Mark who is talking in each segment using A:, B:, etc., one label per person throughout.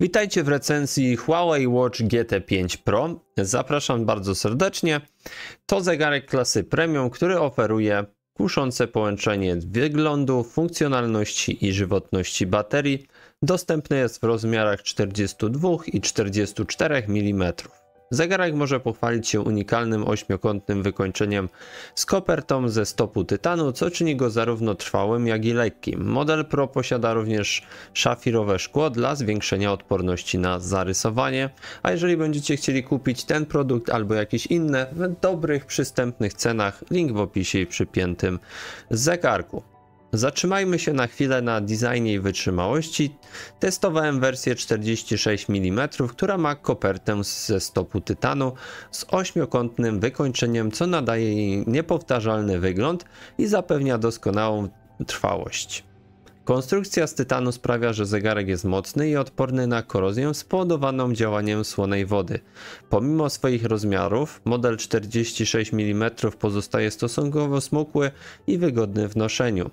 A: Witajcie w recenzji Huawei Watch GT5 Pro. Zapraszam bardzo serdecznie. To zegarek klasy premium, który oferuje kuszące połączenie wyglądu, funkcjonalności i żywotności baterii. Dostępny jest w rozmiarach 42 i 44 mm. Zegarek może pochwalić się unikalnym ośmiokątnym wykończeniem z kopertą ze stopu tytanu, co czyni go zarówno trwałym, jak i lekkim. Model Pro posiada również szafirowe szkło dla zwiększenia odporności na zarysowanie, a jeżeli będziecie chcieli kupić ten produkt albo jakieś inne w dobrych, przystępnych cenach, link w opisie i przypiętym zegarku. Zatrzymajmy się na chwilę na designie i wytrzymałości. Testowałem wersję 46 mm, która ma kopertę ze stopu tytanu z ośmiokątnym wykończeniem, co nadaje jej niepowtarzalny wygląd i zapewnia doskonałą trwałość. Konstrukcja z tytanu sprawia, że zegarek jest mocny i odporny na korozję spowodowaną działaniem słonej wody. Pomimo swoich rozmiarów, model 46 mm pozostaje stosunkowo smukły i wygodny w noszeniu.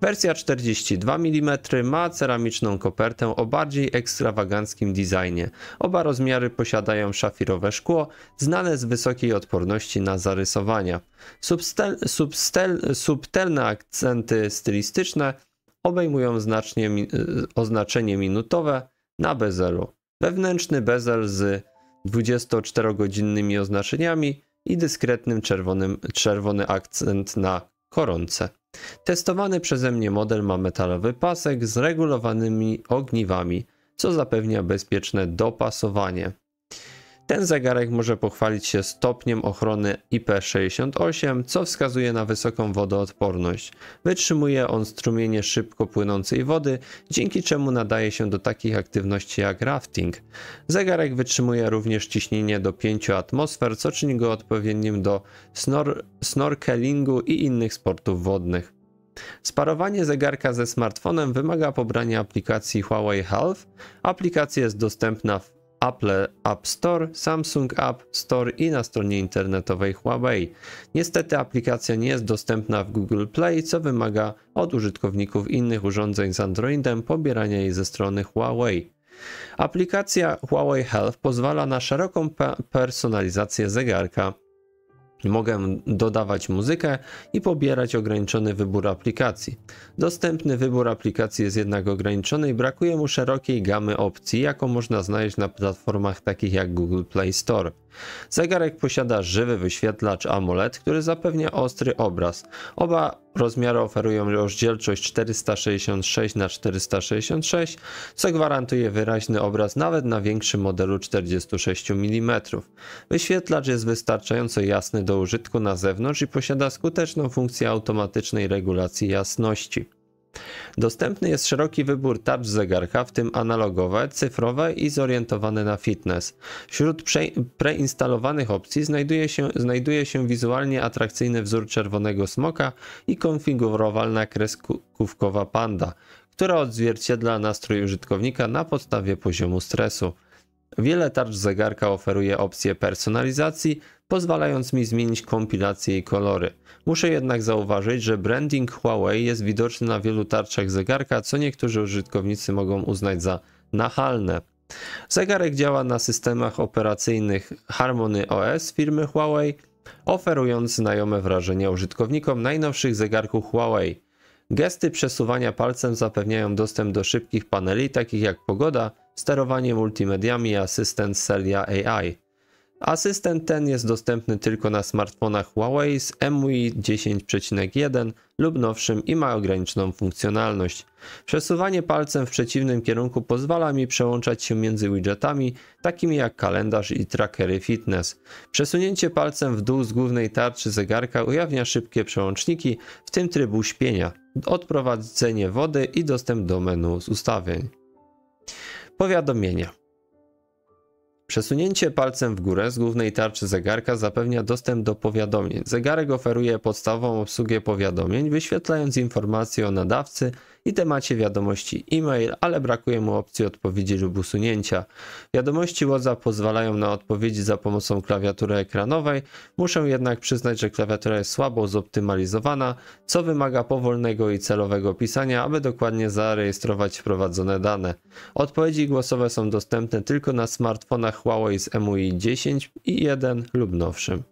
A: Wersja 42 mm ma ceramiczną kopertę o bardziej ekstrawaganckim designie. Oba rozmiary posiadają szafirowe szkło, znane z wysokiej odporności na zarysowania. Substel, substel, subtelne akcenty stylistyczne obejmują znacznie, y, oznaczenie minutowe na bezelu, wewnętrzny bezel z 24-godzinnymi oznaczeniami i dyskretnym czerwonym, czerwony akcent na koronce. Testowany przeze mnie model ma metalowy pasek z regulowanymi ogniwami, co zapewnia bezpieczne dopasowanie. Ten zegarek może pochwalić się stopniem ochrony IP68, co wskazuje na wysoką wodoodporność. Wytrzymuje on strumienie szybko płynącej wody, dzięki czemu nadaje się do takich aktywności jak rafting. Zegarek wytrzymuje również ciśnienie do 5 atmosfer, co czyni go odpowiednim do snor snorkelingu i innych sportów wodnych. Sparowanie zegarka ze smartfonem wymaga pobrania aplikacji Huawei Health. Aplikacja jest dostępna w Apple App Store, Samsung App Store i na stronie internetowej Huawei. Niestety aplikacja nie jest dostępna w Google Play, co wymaga od użytkowników innych urządzeń z Androidem pobierania jej ze strony Huawei. Aplikacja Huawei Health pozwala na szeroką personalizację zegarka, Mogę dodawać muzykę i pobierać ograniczony wybór aplikacji. Dostępny wybór aplikacji jest jednak ograniczony i brakuje mu szerokiej gamy opcji, jaką można znaleźć na platformach takich jak Google Play Store. Zegarek posiada żywy wyświetlacz AMOLED, który zapewnia ostry obraz. Oba rozmiary oferują rozdzielczość 466 x 466, co gwarantuje wyraźny obraz nawet na większym modelu 46 mm. Wyświetlacz jest wystarczająco jasny do użytku na zewnątrz i posiada skuteczną funkcję automatycznej regulacji jasności. Dostępny jest szeroki wybór tarcz zegarka, w tym analogowe, cyfrowe i zorientowane na fitness. Wśród preinstalowanych opcji znajduje się, znajduje się wizualnie atrakcyjny wzór czerwonego smoka i konfigurowalna kreskówkowa panda, która odzwierciedla nastrój użytkownika na podstawie poziomu stresu. Wiele tarcz zegarka oferuje opcje personalizacji, pozwalając mi zmienić kompilację i kolory. Muszę jednak zauważyć, że branding Huawei jest widoczny na wielu tarczach zegarka, co niektórzy użytkownicy mogą uznać za nachalne. Zegarek działa na systemach operacyjnych Harmony OS firmy Huawei, oferując znajome wrażenia użytkownikom najnowszych zegarków Huawei. Gesty przesuwania palcem zapewniają dostęp do szybkich paneli, takich jak pogoda, sterowanie multimediami i asystent Celia AI. Asystent ten jest dostępny tylko na smartfonach Huawei z MUI 10.1 lub nowszym i ma ograniczoną funkcjonalność. Przesuwanie palcem w przeciwnym kierunku pozwala mi przełączać się między widgetami, takimi jak kalendarz i trackery fitness. Przesunięcie palcem w dół z głównej tarczy zegarka ujawnia szybkie przełączniki, w tym tryb uśpienia, odprowadzenie wody i dostęp do menu z ustawień. Powiadomienia. Przesunięcie palcem w górę z głównej tarczy zegarka zapewnia dostęp do powiadomień. Zegarek oferuje podstawową obsługę powiadomień, wyświetlając informacje o nadawcy i temacie wiadomości e-mail, ale brakuje mu opcji odpowiedzi lub usunięcia. Wiadomości WhatsApp pozwalają na odpowiedzi za pomocą klawiatury ekranowej, muszę jednak przyznać, że klawiatura jest słabo zoptymalizowana, co wymaga powolnego i celowego pisania, aby dokładnie zarejestrować wprowadzone dane. Odpowiedzi głosowe są dostępne tylko na smartfonach Huawei z MUI 10 i 1 lub nowszym.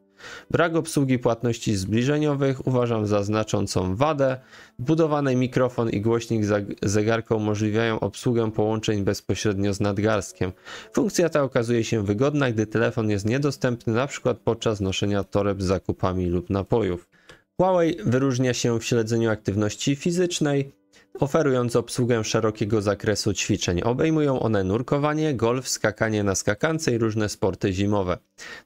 A: Brak obsługi płatności zbliżeniowych uważam za znaczącą wadę. Budowany mikrofon i głośnik zegarka umożliwiają obsługę połączeń bezpośrednio z nadgarstkiem. Funkcja ta okazuje się wygodna, gdy telefon jest niedostępny np. podczas noszenia toreb z zakupami lub napojów. Huawei wyróżnia się w śledzeniu aktywności fizycznej, oferując obsługę szerokiego zakresu ćwiczeń. Obejmują one nurkowanie, golf, skakanie na skakance i różne sporty zimowe.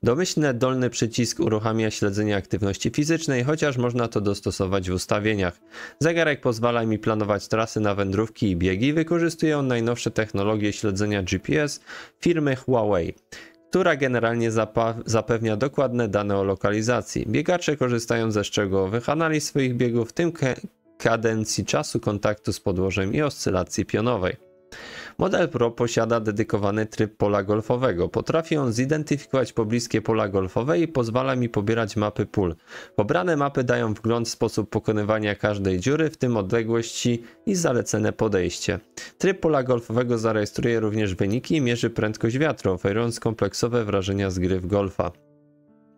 A: Domyślny dolny przycisk uruchamia śledzenie aktywności fizycznej, chociaż można to dostosować w ustawieniach. Zegarek pozwala mi planować trasy na wędrówki i biegi. Wykorzystuje on najnowsze technologie śledzenia GPS firmy Huawei która generalnie zapewnia dokładne dane o lokalizacji. Biegacze korzystają ze szczegółowych analiz swoich biegów, w tym kadencji czasu kontaktu z podłożem i oscylacji pionowej. Model Pro posiada dedykowany tryb pola golfowego. Potrafi on zidentyfikować pobliskie pola golfowe i pozwala mi pobierać mapy pól. Pobrane mapy dają wgląd w sposób pokonywania każdej dziury, w tym odległości i zalecane podejście. Tryb pola golfowego zarejestruje również wyniki i mierzy prędkość wiatru, oferując kompleksowe wrażenia z gry w golfa.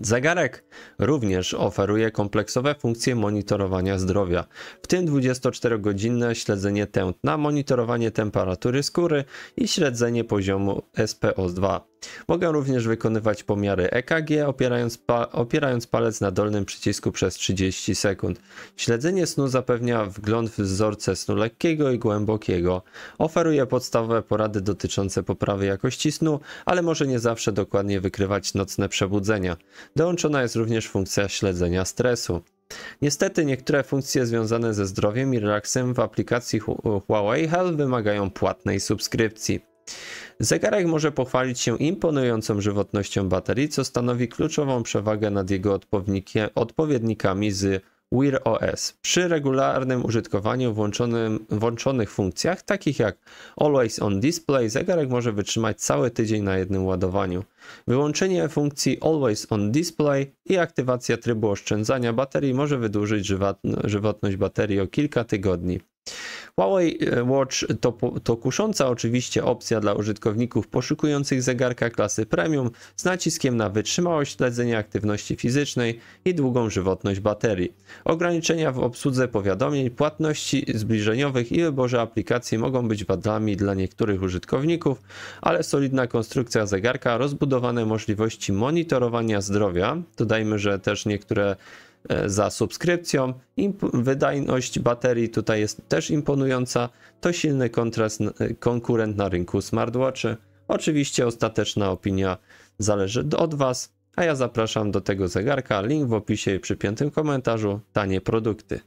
A: Zegarek również oferuje kompleksowe funkcje monitorowania zdrowia, w tym 24-godzinne śledzenie tętna, monitorowanie temperatury skóry i śledzenie poziomu SPO2. Mogę również wykonywać pomiary EKG, opierając, pa opierając palec na dolnym przycisku przez 30 sekund. Śledzenie snu zapewnia wgląd w wzorce snu lekkiego i głębokiego. Oferuje podstawowe porady dotyczące poprawy jakości snu, ale może nie zawsze dokładnie wykrywać nocne przebudzenia. Dołączona jest również funkcja śledzenia stresu. Niestety niektóre funkcje związane ze zdrowiem i relaksem w aplikacji Huawei Health wymagają płatnej subskrypcji. Zegarek może pochwalić się imponującą żywotnością baterii, co stanowi kluczową przewagę nad jego odpowiednikami z Wear OS. Przy regularnym użytkowaniu włączonym, włączonych funkcjach, takich jak Always on Display, zegarek może wytrzymać cały tydzień na jednym ładowaniu. Wyłączenie funkcji Always on Display i aktywacja trybu oszczędzania baterii może wydłużyć żywotność baterii o kilka tygodni. Huawei e, Watch to, to kusząca oczywiście opcja dla użytkowników poszukujących zegarka klasy premium z naciskiem na wytrzymałość śledzenia aktywności fizycznej i długą żywotność baterii. Ograniczenia w obsłudze powiadomień, płatności zbliżeniowych i wyborze aplikacji mogą być wadami dla niektórych użytkowników, ale solidna konstrukcja zegarka, rozbudowane możliwości monitorowania zdrowia, dodajmy, że też niektóre E, za subskrypcją. wydajność baterii tutaj jest też imponująca. To silny kontrast, konkurent na rynku smartwatchy. Oczywiście ostateczna opinia zależy od Was, a ja zapraszam do tego zegarka. Link w opisie i przypiętym komentarzu. Tanie produkty.